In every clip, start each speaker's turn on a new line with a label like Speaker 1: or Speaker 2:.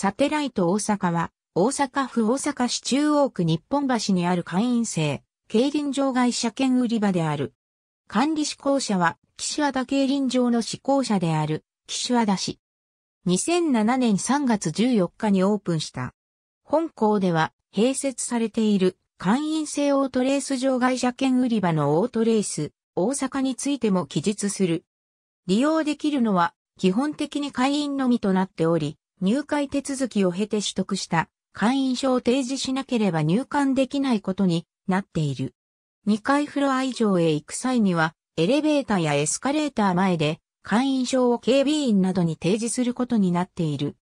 Speaker 1: サテライト大阪は、大阪府大阪市中央区日本橋にある会員制、競輪場外車券売り場である。管理志向者は、岸和田競輪場の志向者である、岸和田市。2007年3月14日にオープンした。本校では、併設されている、会員制オートレース場外車券売り場のオートレース、大阪についても記述する。利用できるのは、基本的に会員のみとなっており、入会手続きを経て取得した会員証を提示しなければ入館できないことになっている。2階フロア以上へ行く際には、エレベーターやエスカレーター前で会員証を警備員などに提示することになっている。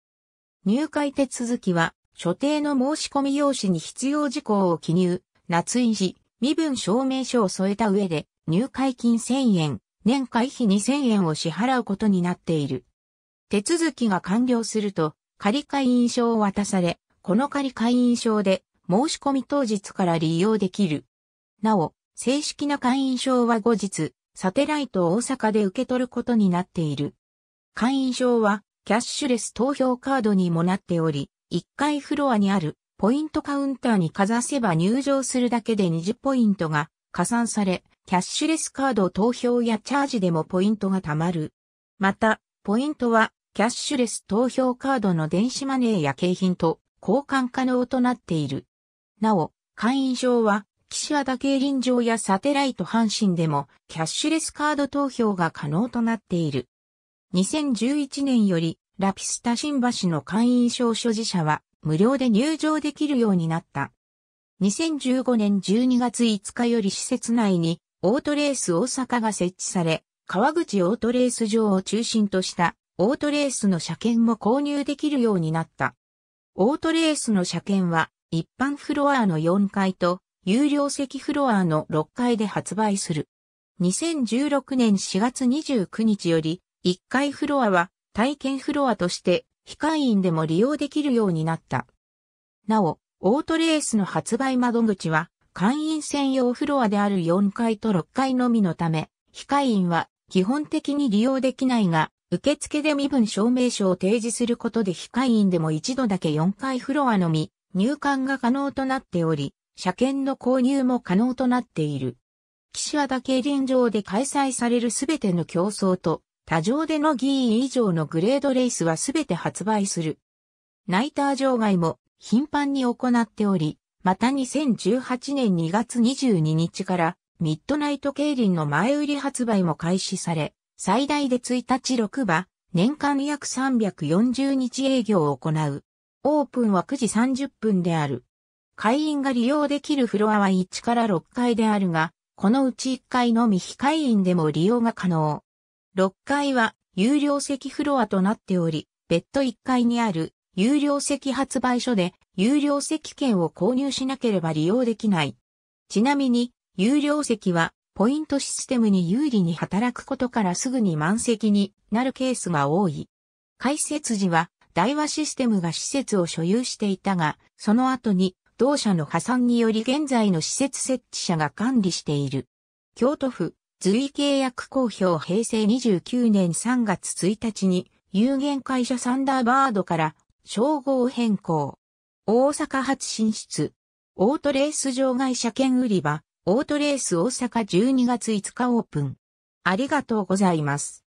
Speaker 1: 入会手続きは、所定の申し込み用紙に必要事項を記入、夏印し、身分証明書を添えた上で、入会金1000円、年会費2000円を支払うことになっている。手続きが完了すると、仮会員証を渡され、この仮会員証で申し込み当日から利用できる。なお、正式な会員証は後日、サテライト大阪で受け取ることになっている。会員証は、キャッシュレス投票カードにもなっており、1階フロアにあるポイントカウンターにかざせば入場するだけで20ポイントが加算され、キャッシュレスカード投票やチャージでもポイントが貯まる。また、ポイントはキャッシュレス投票カードの電子マネーや景品と交換可能となっている。なお、会員証は、岸和田競輪場やサテライト阪神でも、キャッシュレスカード投票が可能となっている。2011年より、ラピスタ新橋の会員証所持者は、無料で入場できるようになった。2015年12月5日より施設内に、オートレース大阪が設置され、川口オートレース場を中心としたオートレースの車検も購入できるようになった。オートレースの車検は一般フロアの4階と有料席フロアの6階で発売する。2016年4月29日より1階フロアは体験フロアとして非会員でも利用できるようになった。なお、オートレースの発売窓口は会員専用フロアである4階と6階のみのため、非会員は基本的に利用できないが、受付で身分証明書を提示することで非会員でも一度だけ4階フロアのみ入館が可能となっており、車検の購入も可能となっている。岸和田競輪場で開催されるすべての競争と、他場での議員以上のグレードレースはすべて発売する。ナイター場外も頻繁に行っており、また2018年2月22日からミッドナイト競輪の前売り発売も開始され、最大で1日6場、年間約340日営業を行う。オープンは9時30分である。会員が利用できるフロアは1から6階であるが、このうち1階のみ非会員でも利用が可能。6階は有料席フロアとなっており、別途1階にある有料席発売所で有料席券を購入しなければ利用できない。ちなみに、有料席はポイントシステムに有利に働くことからすぐに満席になるケースが多い。開設時は、大和システムが施設を所有していたが、その後に同社の破産により現在の施設設置者が管理している。京都府、随意契約公表平成29年3月1日に、有限会社サンダーバードから称号変更。大阪発進出。オートレース場外車券売り場、オートレース大阪12月5日オープン。ありがとうございます。